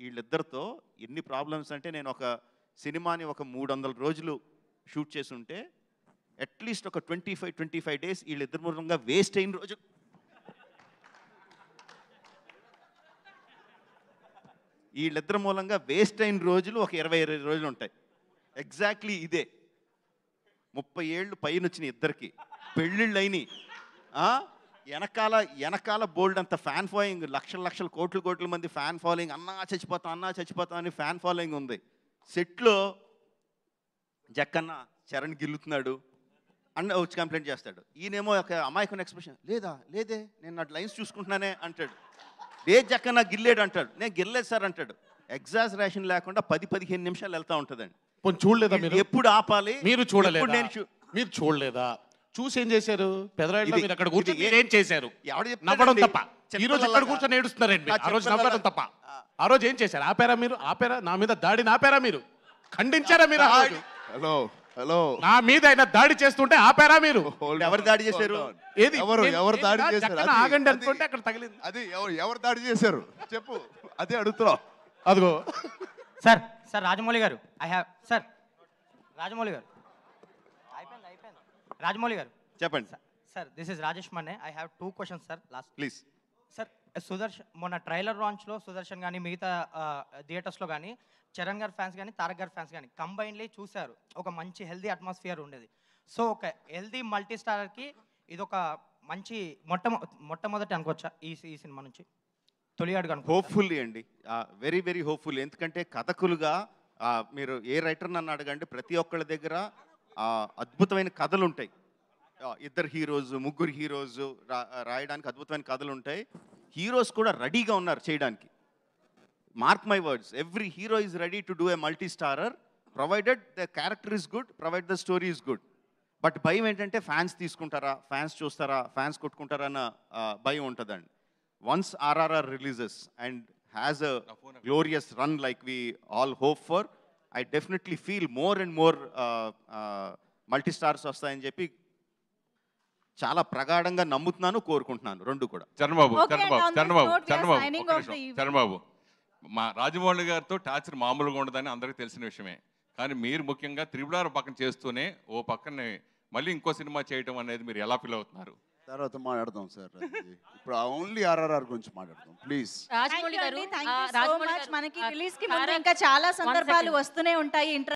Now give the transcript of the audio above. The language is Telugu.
వీళ్ళిద్దరితో ఎన్ని ప్రాబ్లమ్స్ అంటే నేను ఒక సినిమాని ఒక మూడు వందల రోజులు షూట్ చేసి ఉంటే అట్లీస్ట్ ఒక twenty five twenty five days వీళ్ళిద్దరు మూలంగా వేస్ట్ అయిన రోజు వీళ్ళిద్దరు మూలంగా వేస్ట్ అయిన రోజులు ఒక ఇరవై ఇరవై రోజులు ఉంటాయి ఎగ్జాక్ట్లీ ఇదే ముప్పై ఏళ్ళు పైన వచ్చిన ఇద్దరికి పెళ్ళిళ్ళు అయినాయి వెనకాల వెనకాల బోల్డ్ అంత ఫ్యాన్ ఫాలోయింగ్ లక్షల లక్షల కోట్ల కోట్ల మంది ఫ్యాన్ ఫాలోయింగ్ అన్నా చచ్చిపోతాం అన్నా చచ్చిపోతాం అని ఫ్యాన్ ఫాలోయింగ్ ఉంది సెట్లో జక్కన్న చరణ్ గిల్లుతున్నాడు అన్న వచ్చి కంప్లైంట్ చేస్తాడు ఈయనేమో ఒక అమాయకుని ఎక్స్ప్రెషన్ లేదా లేదే నేను నా లైన్స్ చూసుకుంటున్నానే అంటాడు లే జక్కన్న గిల్లేడు అంటాడు నేను గిల్లేదు సార్ అంటాడు ఎగ్జాస్ రేషన్ లేకుండా పది పదిహేను నిమిషాలు వెళ్తా ఉంటుందండి చూడలేదా ఎప్పుడు ఆపాలి మీరు చూడలేదు నేను మీరు చూడలేదా చూసి ఏం చేశారు పెదరాయిలో మీరు అక్కడ కూర్చొని ఏం చేశారు నవ్వడం తప్ప ఈ రోజు అక్కడ కూర్చొని ఏడుస్తున్నారండి ఆ రోజు నవ్వడం తప్ప ఆ రోజు ఏం చేశారు ఆపారా మీరు ఆపారా నా మీద దాడిని ఆపారా మీరు ఖండించారా మీరు హలో హలో నా మీద ఆయన దాడి చేస్తుంటే ఆపారా మీరు ఎవరు దాడి చేశారు ఏది ఎవరు ఎవరు దాడి చేశారు ఆగండి అనుకుంటే అక్కడ తగిలింది అది ఎవరు ఎవరు దాడి చేశారు చెప్పు అదే అడుగుతున్నావు అదిగో సార్ సార్ రాజమౌళి గారు ఐ హ్యావ్ సార్ రాజమౌళి గారు రాజమౌళి గారు చెప్పండి sir sir this is Rajesh మనే I have two questions sir last please sir Sudarshan మొన్న ట్రైలర్ లాంచ్లో సుదర్శన్ కానీ మిగతా థియేటర్స్లో కానీ చరణ్ గారి ఫ్యాన్స్ కానీ తారక్ గారి ఫ్యాన్స్ కానీ కంబైన్లీ చూశారు ఒక మంచి హెల్దీ అట్మాస్ఫియర్ ఉండేది సో ఒక హెల్దీ మల్టీ స్టారర్కి ఇది ఒక మంచి మొట్ట మొట్టమొదటి అనుకోవచ్చా ఈ ఈ సినిమా నుంచి తొలి అడుగు హోప్ఫుల్లీ అండి వెరీ వెరీ హోప్ఫుల్ ఎందుకంటే కథకులుగా మీరు ఏ రైటర్ నన్ను అడగండి ప్రతి ఒక్కళ్ళ దగ్గర అద్భుతమైన కథలు ఉంటాయి ఇద్దరు హీరోస్ ముగ్గురు హీరోస్ రాయడానికి అద్భుతమైన కథలు ఉంటాయి హీరోస్ కూడా రెడీగా ఉన్నారు చేయడానికి mark my words every hero is ready to do a multi starrer provided the character is good provide the story is good but భయం ఏంటంటే ఫ్యాన్స్ తీసుకుంటారా ఫ్యాన్స్ చూస్తారా ఫ్యాన్స్ కొట్టుకుంటారా అన్న భయం ఉంటుందండి once RRR releases and has a glorious run like we all hope for I definitely feel more and more multi stars వస్తాయని చెప్పి చాలా ప్రగాఢంగా నమ్ముతున్నాను కోరుకుంటున్నాను రెండు కూడా చరణబాబు చరణబాబు చరణబాబు చరణబాబు చరణబాబు మా రాజమౌళి గారితో టార్చర్ మామూలుగా ఉండదని అందరికీ తెలిసిన విషయమే కానీ మీరు ముఖ్యంగా త్రిబుడారు పక్కన చేస్తూనే ఓ పక్కనే మళ్ళీ ఇంకో సినిమా చేయటం అనేది మీరు ఎలా ఫీల్ అవుతున్నారు తర్వాత మాట్లాడదాం సార్ ఇప్పుడు ఓన్లీ ఆర్ఆర్ఆర్ గురించి మాట్లాడదాం ప్లీజ్ రాజమౌళి గారు మనకి రిలీజ్ కి ఇంకా చాలా సందర్భాలు వస్తూనే ఉంటాయి